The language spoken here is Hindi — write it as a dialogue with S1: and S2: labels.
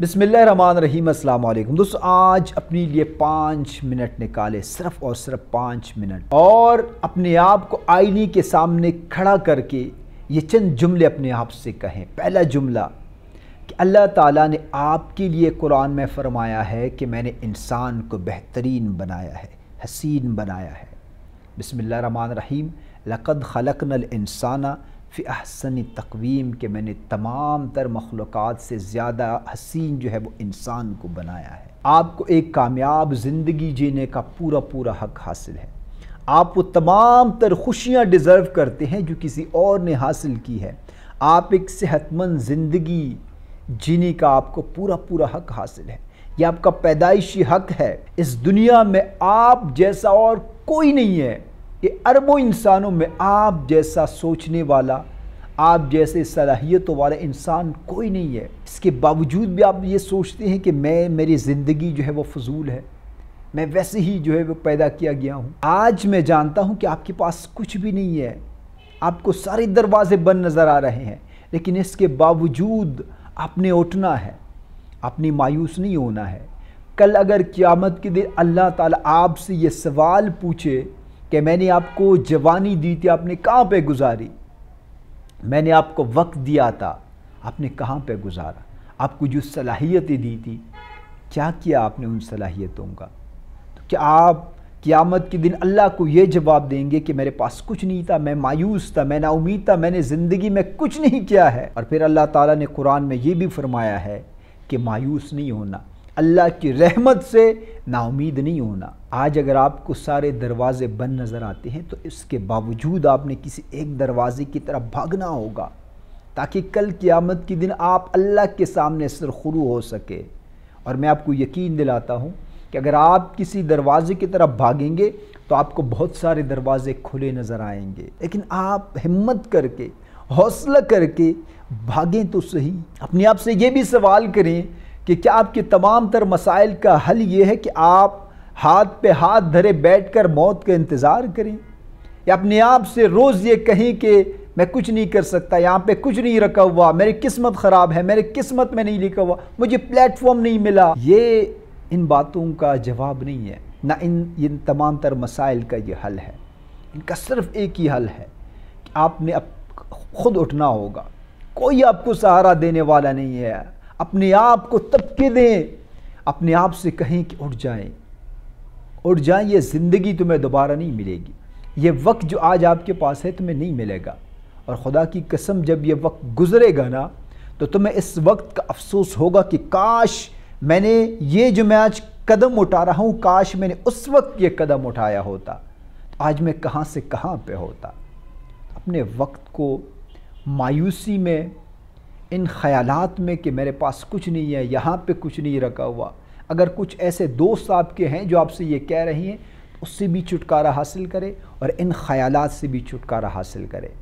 S1: बिसमीम अल्लाम दोस्तों आज अपने लिए पाँच मिनट निकाले सिर्फ और सिर्फ पाँच मिनट और अपने आप को आईनी के सामने खड़ा करके ये चंद जुमले अपने आप से कहें पहला जुमला कि अल्लाह ताला ने आपके लिए कुरान में फ़रमाया है कि मैंने इंसान को बेहतरीन बनाया है हसीन बनाया है रहीम लक़द खलकनल इंसाना फ़ि अहसन तकवीम के मैंने तमाम तर मखलूक़ से ज़्यादा हसीन जो है वो इंसान को बनाया है आपको एक कामयाब ज़िंदगी जीने का पूरा पूरा हक हासिल है आप वो तमाम तर खुशियाँ डिज़र्व करते हैं जो किसी और ने हासिल की है आप एक सेहतमंद ज़िंदगी जीने का आपको पूरा पूरा हक हासिल है यह आपका पैदाइशी हक है इस दुनिया में आप जैसा और कोई नहीं है कि अरबों इंसानों में आप जैसा सोचने वाला आप जैसे सलाहियतों वाला इंसान कोई नहीं है इसके बावजूद भी आप ये सोचते हैं कि मैं मेरी ज़िंदगी जो है वो फजूल है मैं वैसे ही जो है वो पैदा किया गया हूँ आज मैं जानता हूँ कि आपके पास कुछ भी नहीं है आपको सारे दरवाजे बंद नज़र आ रहे हैं लेकिन इसके बावजूद आपने उठना है आपने मायूस नहीं होना है कल अगर क़्यामत के दिन अल्लाह ताला आपसे ये सवाल पूछे कि मैंने आपको जवानी दी थी आपने कहाँ पे गुजारी मैंने आपको वक्त दिया था आपने कहाँ पे गुजारा आपको जो सलाहियतें दी थी क्या किया आपने उन सलाहियतों का तो क्या आप क़ियामत के दिन अल्लाह को ये जवाब देंगे कि मेरे पास कुछ नहीं था मैं मायूस था मैं नाउमीद था मैंने ज़िंदगी में कुछ नहीं किया है और फिर अल्लाह ताला ने कुरान में ये भी फरमाया है कि मायूस नहीं होना अल्लाह की रहमत से नाउमीद नहीं होना आज अगर आपको सारे दरवाज़े बंद नज़र आते हैं तो इसके बावजूद आपने किसी एक दरवाज़े की तरफ भागना होगा ताकि कल क़ियामत के दिन आप अल्लाह के सामने सरखरू हो सके और मैं आपको यकीन दिलाता हूँ कि अगर आप किसी दरवाज़े की तरफ भागेंगे तो आपको बहुत सारे दरवाज़े खुले नज़र आएंगे लेकिन आप हिम्मत करके हौसला करके भागें तो सही अपने आप से ये भी सवाल करें कि क्या आपके तमाम तर मसाइल का हल ये है कि आप हाथ पे हाथ धरे बैठकर मौत का इंतज़ार करें या अपने आप से रोज़ ये कहें कि मैं कुछ नहीं कर सकता यहाँ पे कुछ नहीं रखा हुआ मेरी किस्मत ख़राब है मेरी किस्मत में नहीं लिखा हुआ मुझे प्लेटफॉर्म नहीं मिला ये इन बातों का जवाब नहीं है ना इन इन तमाम तर मसाइल का ये हल है इनका सिर्फ एक ही हल है कि आपने अब खुद उठना होगा कोई आपको सहारा देने वाला नहीं है अपने आप को तबके दें अपने आप से कहें कि उठ जाएं उठ जाएं ये ज़िंदगी तुम्हें दोबारा नहीं मिलेगी ये वक्त जो आज आपके पास है तुम्हें नहीं मिलेगा और ख़ुदा की कसम जब ये वक्त गुजरेगा ना तो तुम्हें इस वक्त का अफसोस होगा कि काश मैंने ये जो मैं आज कदम उठा रहा हूँ काश मैंने उस वक्त ये कदम उठाया होता तो आज मैं कहाँ से कहाँ पे होता अपने वक्त को मायूसी में इन ख़यालात में कि मेरे पास कुछ नहीं है यहाँ पे कुछ नहीं रखा हुआ अगर कुछ ऐसे दोस्त आपके हैं जो आपसे ये कह रही हैं तो उससे भी छुटकारा हासिल करें और इन ख़यालात से भी छुटकारा हासिल करें